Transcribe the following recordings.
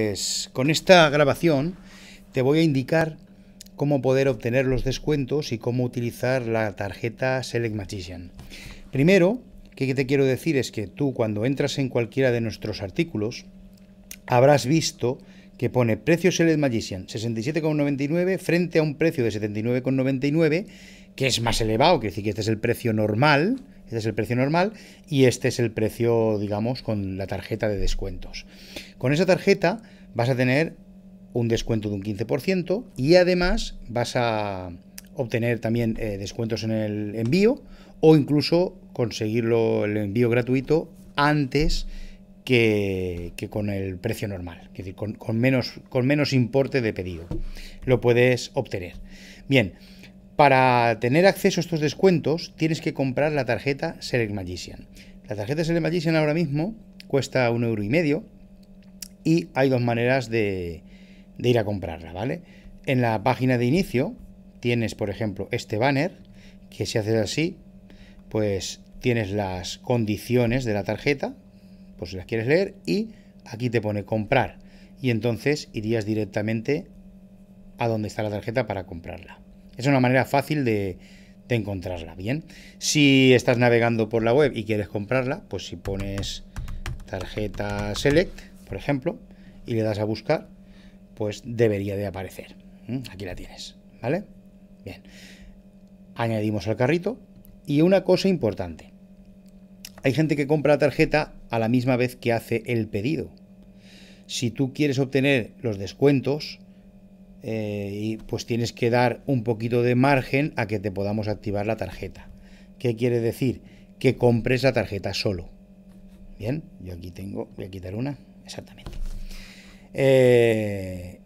Pues, con esta grabación te voy a indicar cómo poder obtener los descuentos y cómo utilizar la tarjeta Select Magician. Primero, que te quiero decir es que tú cuando entras en cualquiera de nuestros artículos habrás visto que pone precio Select Magician 67,99 frente a un precio de 79,99 que es más elevado, que decir que este es el precio normal este es el precio normal y este es el precio, digamos, con la tarjeta de descuentos. Con esa tarjeta vas a tener un descuento de un 15% y además vas a obtener también eh, descuentos en el envío o incluso conseguirlo el envío gratuito antes que, con el precio normal, es decir, con, con, menos, con menos importe de pedido. Lo puedes obtener. Bien, para tener acceso a estos descuentos tienes que comprar la tarjeta Select Magician. La tarjeta Select Magician ahora mismo cuesta un euro y medio y hay dos maneras de, ir a comprarla, ¿vale? En la página de inicio tienes, por ejemplo, este banner que si haces así, pues tienes las condiciones de la tarjeta, por si las quieres leer, y aquí te pone comprar. Y entonces irías directamente a donde está la tarjeta para comprarla. Es una manera fácil de, encontrarla, ¿bien? Si estás navegando por la web y quieres comprarla, pues si pones tarjeta Select, por ejemplo, y le das a buscar, pues debería de aparecer. ¿Mm? Aquí la tienes, ¿vale? Bien. Añadimos al carrito y una cosa importante. Hay gente que compra la tarjeta a la misma vez que hace el pedido. Si tú quieres obtener los descuentos, eh, y pues tienes que dar un poquito de margen a que te podamos activar la tarjeta. ¿Qué quiere decir? Que compres la tarjeta solo. Bien, yo aquí tengo, voy a quitar una, exactamente. Eh,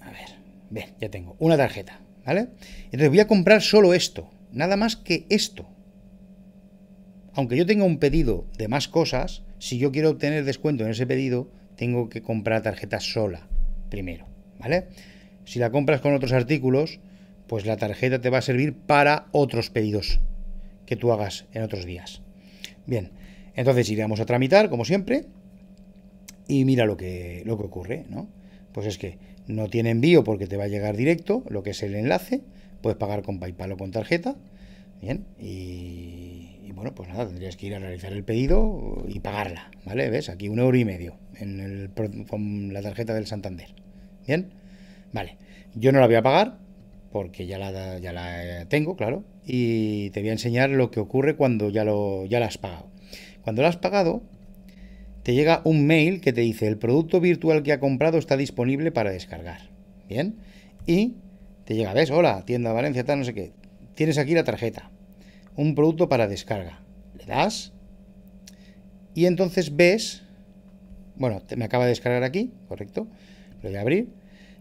a ver, bien, ya tengo una tarjeta, ¿vale? Entonces voy a comprar solo esto, nada más que esto. Aunque yo tenga un pedido de más cosas, si yo quiero obtener descuento en ese pedido, tengo que comprar tarjeta sola primero, ¿vale? si la compras con otros artículos, pues la tarjeta te va a servir para otros pedidos que tú hagas en otros días. Bien, entonces iremos a tramitar, como siempre, y mira lo que, lo que ocurre, ¿no? Pues es que no tiene envío porque te va a llegar directo lo que es el enlace, puedes pagar con PayPal o con tarjeta, bien, y, bueno, pues nada, tendrías que ir a realizar el pedido y pagarla, ¿vale? ¿Ves? Aquí un euro y medio en con la tarjeta del Santander, ¿bien? Vale, yo no la voy a pagar porque ya la, ya la eh, tengo, claro, y te voy a enseñar lo que ocurre cuando ya, lo, ya la has pagado. Cuando la has pagado, te llega un mail que te dice el producto virtual que ha comprado está disponible para descargar. Bien, y te llega, ves, hola, tienda Valencia, tal, no sé qué. Tienes aquí la tarjeta, un producto para descarga. Le das y entonces ves, bueno, me acaba de descargar aquí, correcto, lo voy a abrir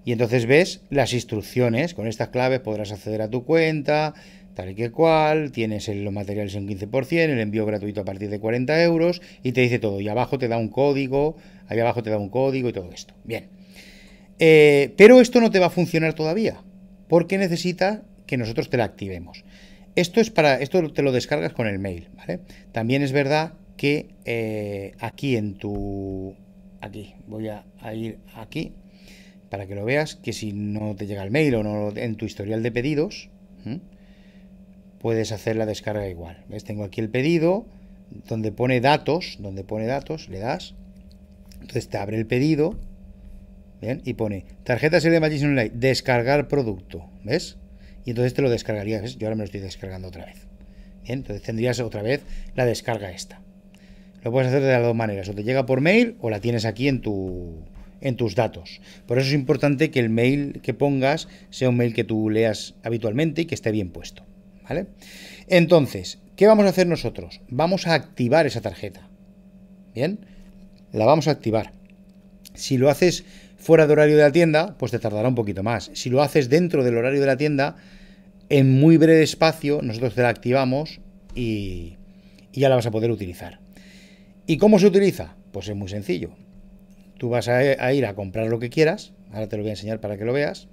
y entonces ves las instrucciones, con estas claves podrás acceder a tu cuenta, tal y que cual, tienes los materiales en 15%, el envío gratuito a partir de 40 euros y te dice todo. Y abajo te da un código, ahí abajo te da un código y todo esto. Bien. Eh, pero esto no te va a funcionar todavía, porque necesita que nosotros te la activemos. Esto es para. Esto te lo descargas con el mail, ¿vale? También es verdad que eh, aquí en tu. Aquí, voy a ir aquí para que lo veas, que si no te llega el mail o no en tu historial de pedidos, puedes hacer la descarga igual. ¿Ves? Tengo aquí el pedido, donde pone datos, donde pone datos, le das, entonces te abre el pedido, ¿bien? Y pone tarjeta serie de Magician Online, descargar producto, ¿ves? Y entonces te lo descargarías, Yo ahora me lo estoy descargando otra vez. entonces tendrías otra vez la descarga esta. Lo puedes hacer de las dos maneras, o te llega por mail o la tienes aquí en tu, en tus datos. Por eso es importante que el mail que pongas sea un mail que tú leas habitualmente y que esté bien puesto. ¿Vale? Entonces, ¿qué vamos a hacer nosotros? Vamos a activar esa tarjeta. ¿Bien? La vamos a activar. Si lo haces fuera de horario de la tienda, pues te tardará un poquito más. Si lo haces dentro del horario de la tienda, en muy breve espacio nosotros te la activamos y ya la vas a poder utilizar. ¿Y cómo se utiliza? Pues es muy sencillo vas eh, a, ir a comprar lo que quieras, ahora te lo voy a enseñar para que lo veas.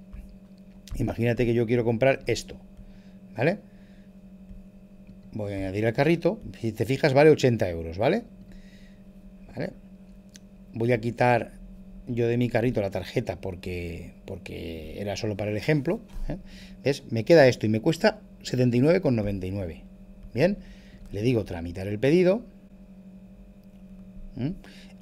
Imagínate que yo quiero comprar esto, ¿vale? Voy a añadir al carrito, si te fijas vale 80 euros, ¿vale? ¿Vale? Voy a quitar yo de mi carrito la tarjeta porque, porque era solo para el ejemplo. ¿eh? Me queda esto y me cuesta 79,99. Bien, le digo tramitar el pedido.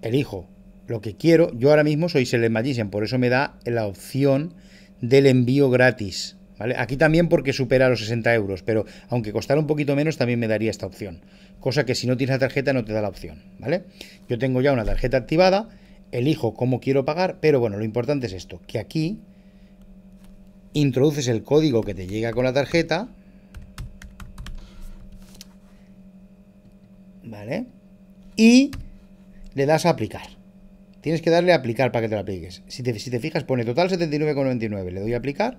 Elijo lo que quiero, yo ahora mismo soy Selen Magician, por eso me da la opción del envío gratis. Aquí también porque supera los 60 euros, pero aunque costara un poquito menos también me daría esta opción. Cosa que si no tienes la tarjeta no te da la opción, ¿vale? Yo tengo ya una tarjeta activada, elijo cómo quiero pagar, pero bueno, lo importante es esto, que aquí introduces el código que te llega con la tarjeta, ¿vale? Y le das a aplicar. Tienes que darle a aplicar para que te la apliques. Si te, si te fijas, pone total 79,99. Le doy a aplicar.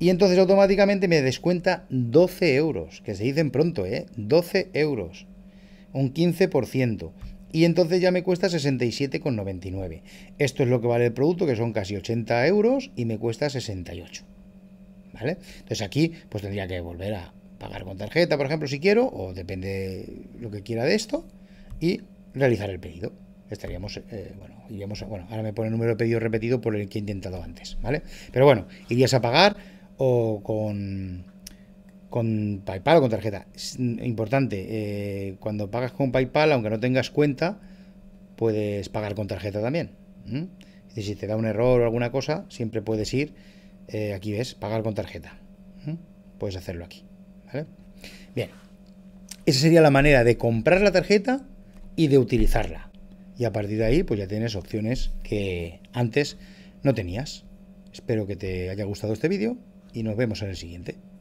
Y entonces automáticamente me descuenta 12 euros, que se dicen pronto, ¿eh? 12 euros, un 15%. Y entonces ya me cuesta 67,99. Esto es lo que vale el producto, que son casi 80 euros, y me cuesta 68. ¿Vale? Entonces aquí pues tendría que volver a pagar con tarjeta, por ejemplo, si quiero, o depende lo que quiera de esto, y realizar el pedido. Estaríamos, eh, bueno, iríamos, bueno, ahora me pone el número de pedido repetido por el que he intentado antes, ¿vale? Pero bueno, irías a pagar o con, con PayPal o con tarjeta. Es importante, eh, cuando pagas con PayPal, aunque no tengas cuenta, puedes pagar con tarjeta también. si te da un error o alguna cosa, siempre puedes ir, eh, aquí ves, pagar con tarjeta. Puedes hacerlo aquí, Bien, esa sería la manera de comprar la tarjeta y de utilizarla. Y a partir de ahí, pues ya tienes opciones que antes no tenías. Espero que te haya gustado este vídeo y nos vemos en el siguiente.